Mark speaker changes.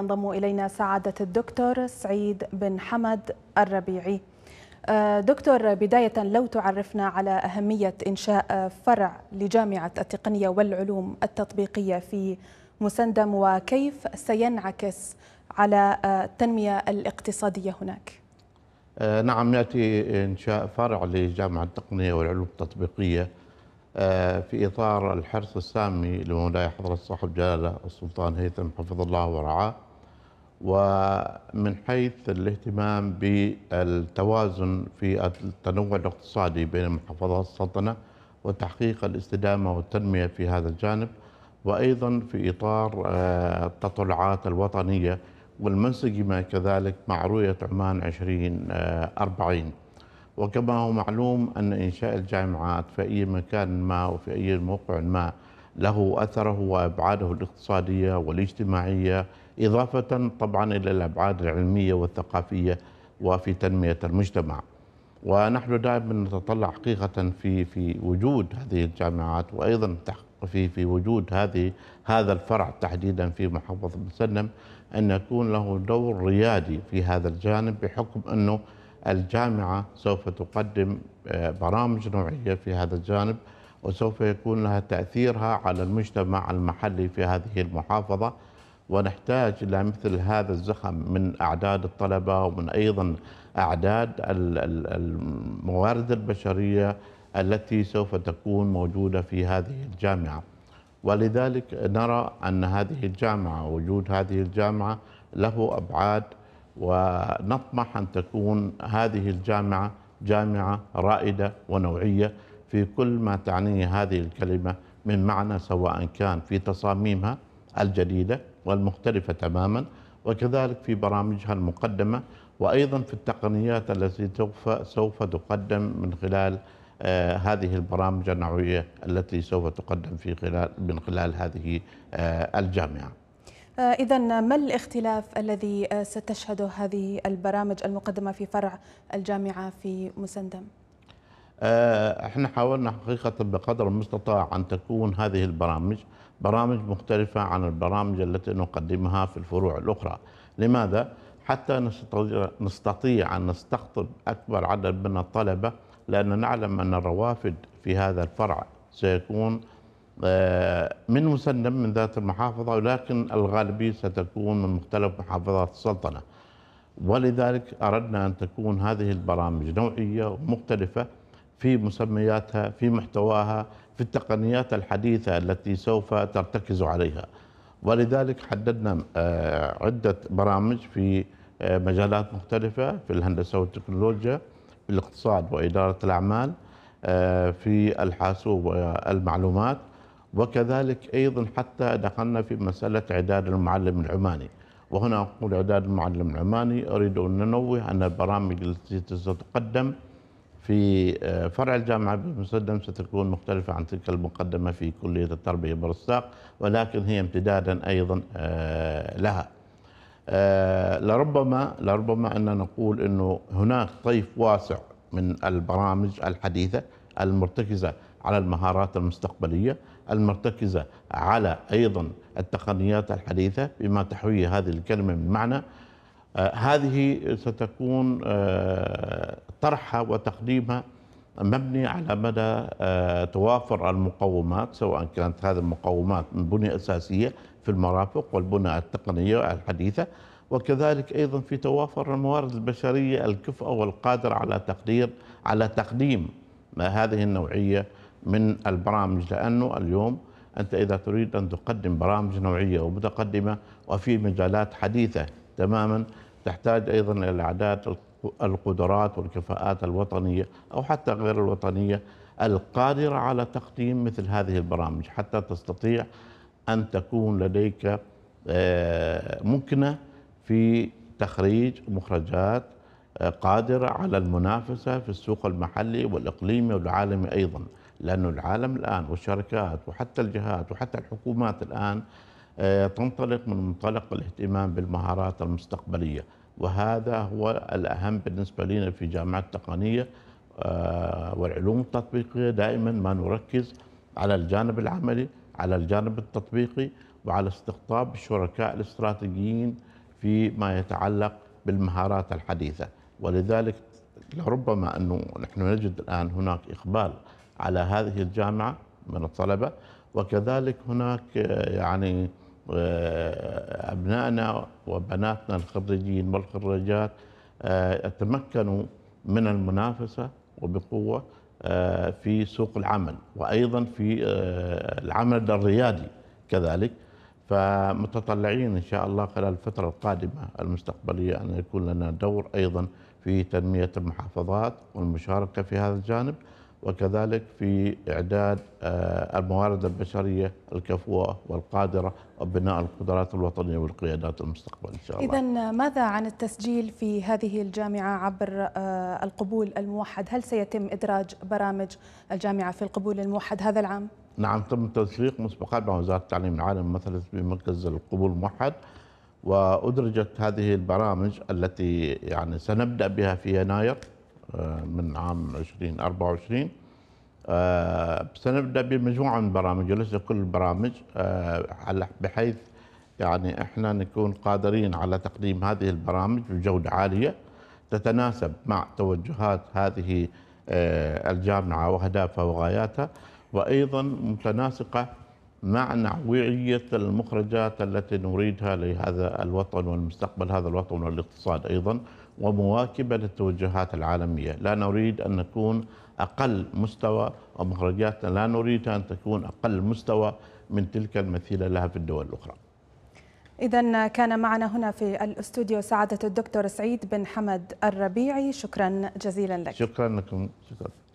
Speaker 1: ينضم إلينا سعادة الدكتور سعيد بن حمد الربيعي آه، دكتور بداية لو تعرفنا على أهمية إنشاء فرع لجامعة التقنية والعلوم التطبيقية في مسندم وكيف سينعكس على آه، التنمية الاقتصادية هناك
Speaker 2: آه، نعم يأتي إنشاء فرع لجامعة التقنية والعلوم التطبيقية في إطار الحرص السامي لمولاي حضرة صاحب جلالة السلطان هيثم حفظ الله ورعاه ومن حيث الاهتمام بالتوازن في التنوع الاقتصادي بين محافظات السلطنة وتحقيق الاستدامة والتنمية في هذا الجانب وأيضا في إطار آه، التطلعات الوطنية والمنسجمة كذلك مع رؤية عمان 2040 آه، وكما هو معلوم أن إنشاء الجامعات في أي مكان ما وفي أي موقع ما له أثره وأبعاده الاقتصادية والاجتماعية إضافة طبعا إلى الأبعاد العلمية والثقافية وفي تنمية المجتمع ونحن دائما نتطلع حقيقة في في وجود هذه الجامعات وأيضا في في وجود هذه هذا الفرع تحديدا في محافظة مسلم أن يكون له دور ريادي في هذا الجانب بحكم أنه الجامعة سوف تقدم آه، برامج نوعية في هذا الجانب وسوف يكون لها تأثيرها على المجتمع المحلي في هذه المحافظة ونحتاج إلى مثل هذا الزخم من أعداد الطلبة ومن أيضا أعداد الموارد البشرية التي سوف تكون موجودة في هذه الجامعة ولذلك نرى أن هذه الجامعة وجود هذه الجامعة له أبعاد ونطمح أن تكون هذه الجامعة جامعة رائدة ونوعية في كل ما تعنيه هذه الكلمة من معنى سواء كان في تصاميمها الجديدة والمختلفة تماما وكذلك في برامجها المقدمة وأيضا في التقنيات التي سوف تقدم من خلال آه، هذه البرامج النوعية التي سوف تقدم في خلال من خلال هذه آه، الجامعة
Speaker 1: آه، إذا ما الاختلاف الذي ستشهده هذه البرامج المقدمة في فرع الجامعة في مسندم؟
Speaker 2: آه، احنا حاولنا حقيقة بقدر المستطاع أن تكون هذه البرامج برامج مختلفة عن البرامج التي نقدمها في الفروع الأخرى لماذا؟ حتى نستطيع أن نستقطب أكبر عدد من الطلبة لأن نعلم أن الروافد في هذا الفرع سيكون آه، من مسلم من ذات المحافظة ولكن الغالبية ستكون من مختلف محافظات السلطنة ولذلك أردنا أن تكون هذه البرامج نوعية ومختلفة في مسمياتها في محتواها في التقنيات الحديثة التي سوف ترتكز عليها ولذلك حددنا آه، عدة برامج في آه، مجالات مختلفة في الهندسة والتكنولوجيا في الاقتصاد وإدارة الأعمال آه، في الحاسوب والمعلومات وكذلك أيضا حتى دخلنا في مسألة إعداد المعلم العماني وهنا أقول إعداد المعلم العماني أريد أن ننوه أن البرامج التي ستقدم في آه، فرع الجامعة بمسدم ستكون مختلفة عن تلك المقدمة في كلية التربية برصاق ولكن هي امتدادا أيضا آه، لها آه، لربما لربما أن نقول أنه هناك طيف واسع من البرامج الحديثة المرتكزة على المهارات المستقبلية المرتكزة على أيضا التقنيات الحديثة بما تحوي هذه الكلمة من معنى آه، هذه ستكون آه، طرحها وتقديمها مبني على مدى آه، توافر المقومات سواء كانت هذه المقومات من بنية أساسية في المرافق والبنى التقنية الحديثة وكذلك أيضا في توافر الموارد البشرية الكفؤة والقادرة على تقدير على تقديم هذه النوعية من البرامج لأنه اليوم أنت إذا تريد أن تقدم برامج نوعية ومتقدمة وفي مجالات حديثة تماما تحتاج ايضا الى الاعداد القدرات والكفاءات الوطنيه او حتى غير الوطنيه القادره على تقديم مثل هذه البرامج حتى تستطيع ان تكون لديك آه، مكنه في تخريج مخرجات آه، قادره على المنافسه في السوق المحلي والاقليمي والعالمي ايضا لانه العالم الآن والشركات وحتى الجهات وحتى الحكومات الآن آه، تنطلق من منطلق الاهتمام بالمهارات المستقبلية وهذا هو الأهم بالنسبة لنا في جامعة التقنية آه، والعلوم التطبيقية دائما ما نركز على الجانب العملي على الجانب التطبيقي وعلى استقطاب الشركاء الاستراتيجيين فيما يتعلق بالمهارات الحديثة ولذلك لربما أنه نحن نجد الآن هناك إقبال على هذه الجامعة من الطلبة وكذلك هناك آه، يعني أبنائنا وبناتنا الخريجين والخريجات آه، تمكنوا من المنافسة وبقوة آه، في سوق العمل وأيضا في آه، العمل الريادي كذلك فمتطلعين إن شاء الله خلال الفترة القادمة المستقبلية أن يكون لنا دور أيضا في تنمية المحافظات والمشاركة في هذا الجانب وكذلك في إعداد آه، الموارد البشرية الكفوة والقادرة وبناء القدرات الوطنية والقيادات المستقبل إن شاء الله
Speaker 1: إذا ماذا عن التسجيل في هذه الجامعة عبر آه، القبول الموحد هل سيتم إدراج برامج الجامعة في القبول الموحد هذا العام؟
Speaker 2: نعم تم التسويق مسبقا مع وزارة التعليم العالمي مثلت بمركز القبول الموحد وأدرجت هذه البرامج التي يعني سنبدأ بها في يناير من عام 2024 آه، سنبدا بمجموعه من البرامج وليس كل البرامج آه، بحيث يعني احنا نكون قادرين على تقديم هذه البرامج بجوده عاليه تتناسب مع توجهات هذه آه، الجامعه واهدافها وغاياتها وايضا متناسقه مع نوعيه المخرجات التي نريدها لهذا الوطن والمستقبل هذا الوطن والاقتصاد ايضا ومواكبة للتوجهات العالمية لا نريد أن نكون أقل مستوى ومخرجاتنا لا نريد أن تكون أقل مستوى من تلك المثيلة لها في الدول الأخرى
Speaker 1: إذا كان معنا هنا في الاستوديو سعادة الدكتور سعيد بن حمد الربيعي شكرا جزيلا لك
Speaker 2: شكرا لكم شكرا